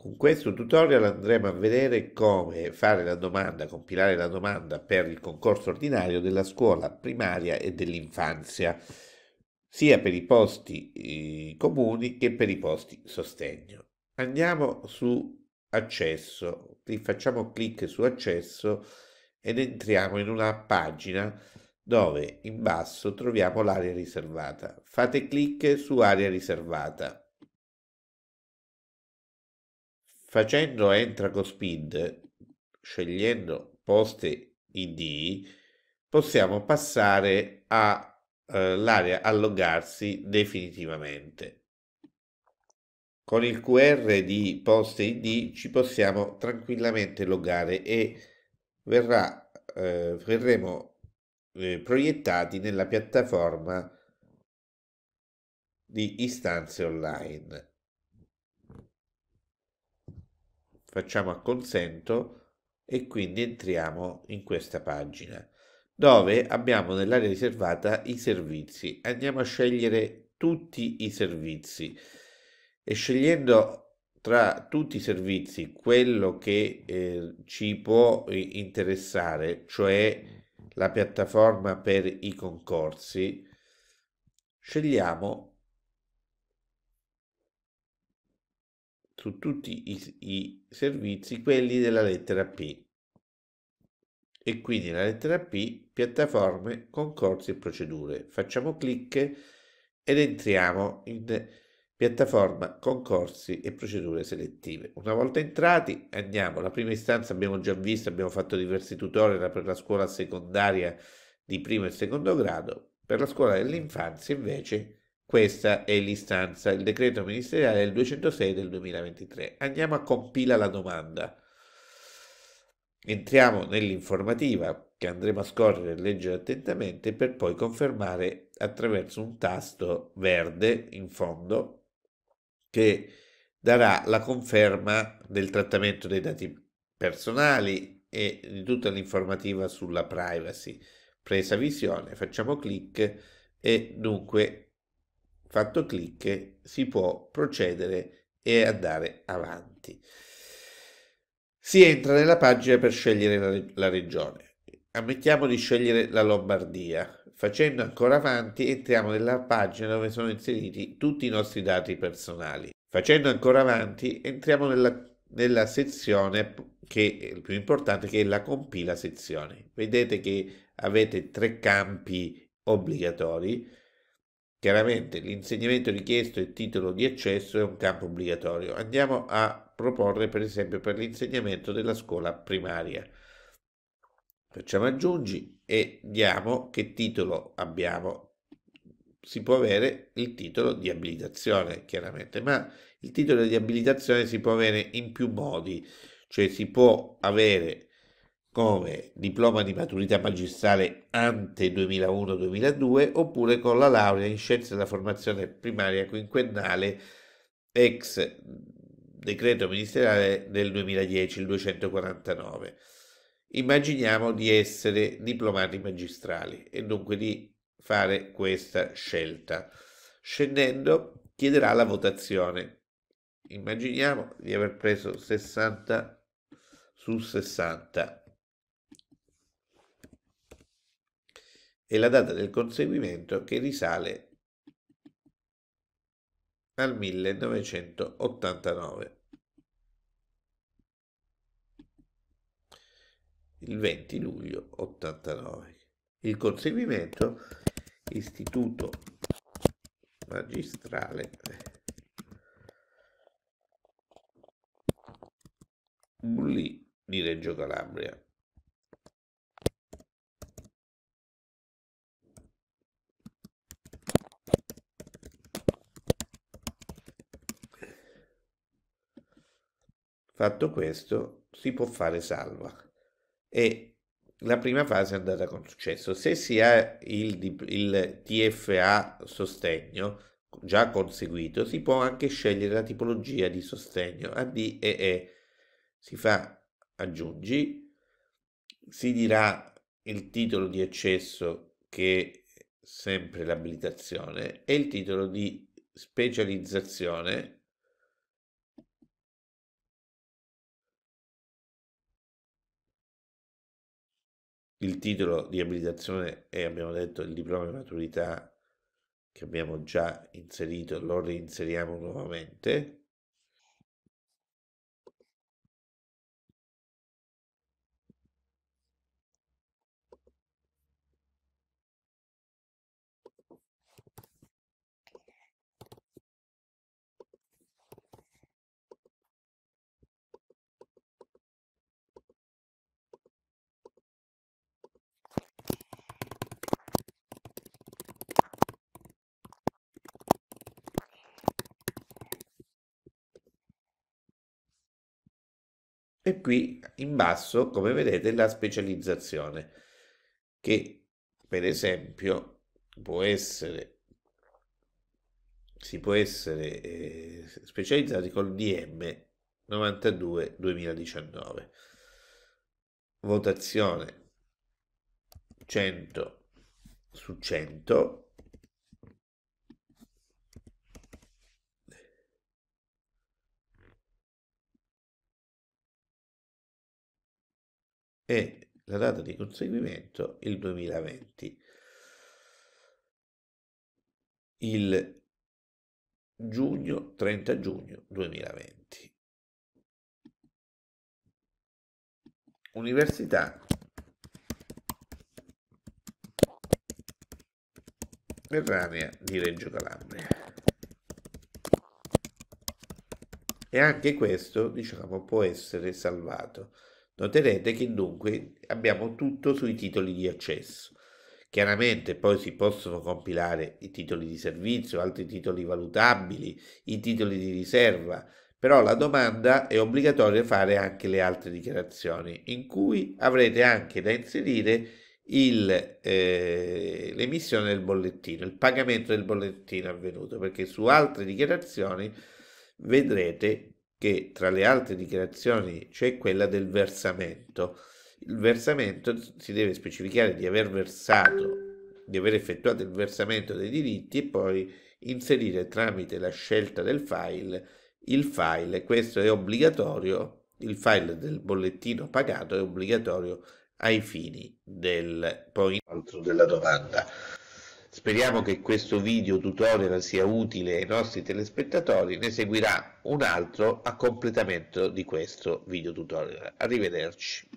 Con questo tutorial andremo a vedere come fare la domanda, compilare la domanda per il concorso ordinario della scuola primaria e dell'infanzia, sia per i posti eh, comuni che per i posti sostegno. Andiamo su accesso, facciamo clic su accesso ed entriamo in una pagina dove in basso troviamo l'area riservata. Fate clic su area riservata Facendo entra con Speed, scegliendo poste ID, possiamo passare all'area eh, allogarsi definitivamente. Con il QR di poste ID ci possiamo tranquillamente logare e verrà, eh, verremo eh, proiettati nella piattaforma di istanze online. facciamo acconsento e quindi entriamo in questa pagina dove abbiamo nell'area riservata i servizi. Andiamo a scegliere tutti i servizi e scegliendo tra tutti i servizi quello che eh, ci può eh, interessare, cioè la piattaforma per i concorsi, scegliamo su tutti i, i servizi quelli della lettera P e quindi la lettera P, piattaforme, concorsi e procedure. Facciamo clic ed entriamo in piattaforma concorsi e procedure selettive. Una volta entrati andiamo, la prima istanza abbiamo già visto, abbiamo fatto diversi tutorial per la scuola secondaria di primo e secondo grado, per la scuola dell'infanzia invece questa è l'istanza, il decreto ministeriale del 206 del 2023. Andiamo a compila la domanda. Entriamo nell'informativa che andremo a scorrere e leggere attentamente per poi confermare attraverso un tasto verde in fondo che darà la conferma del trattamento dei dati personali e di tutta l'informativa sulla privacy. Presa visione, facciamo clic e dunque Fatto clic si può procedere e andare avanti. Si entra nella pagina per scegliere la, la regione. Ammettiamo di scegliere la Lombardia. Facendo ancora avanti entriamo nella pagina dove sono inseriti tutti i nostri dati personali. Facendo ancora avanti entriamo nella, nella sezione che è il più importante che è la compila sezione. Vedete che avete tre campi obbligatori Chiaramente l'insegnamento richiesto e il titolo di accesso è un campo obbligatorio. Andiamo a proporre per esempio per l'insegnamento della scuola primaria. Facciamo aggiungi e diamo che titolo abbiamo. Si può avere il titolo di abilitazione, chiaramente, ma il titolo di abilitazione si può avere in più modi, cioè si può avere come diploma di maturità magistrale ante 2001-2002 oppure con la laurea in scienze della formazione primaria quinquennale ex decreto ministeriale del 2010, il 249. Immaginiamo di essere diplomati magistrali e dunque di fare questa scelta. Scendendo chiederà la votazione. Immaginiamo di aver preso 60 su 60. e la data del conseguimento che risale al 1989. Il 20 luglio 89. Il conseguimento istituto magistrale Bulli di Reggio Calabria. Fatto questo, si può fare salva e la prima fase è andata con successo. Se si ha il, il TFA sostegno già conseguito, si può anche scegliere la tipologia di sostegno AD e E. Si fa aggiungi, si dirà il titolo di accesso che è sempre l'abilitazione e il titolo di specializzazione il titolo di abilitazione e abbiamo detto il diploma di maturità che abbiamo già inserito, lo reinseriamo nuovamente e qui in basso, come vedete, la specializzazione, che per esempio può essere, si può essere eh, specializzati col DM 92-2019. Votazione 100 su 100 e la data di conseguimento il 2020. Il giugno 30 giugno 2020. Università Terranea di Reggio Calabria. E anche questo, diciamo, può essere salvato. Noterete che dunque abbiamo tutto sui titoli di accesso. Chiaramente poi si possono compilare i titoli di servizio, altri titoli valutabili, i titoli di riserva, però la domanda è obbligatoria fare anche le altre dichiarazioni in cui avrete anche da inserire eh, l'emissione eh, del bollettino, il pagamento del bollettino avvenuto, perché su altre dichiarazioni vedrete che tra le altre dichiarazioni c'è quella del versamento. Il versamento si deve specificare di aver versato, di aver effettuato il versamento dei diritti e poi inserire tramite la scelta del file il file, questo è obbligatorio, il file del bollettino pagato è obbligatorio ai fini del poi della domanda. Speriamo che questo video tutorial sia utile ai nostri telespettatori, ne seguirà un altro a completamento di questo video tutorial. Arrivederci.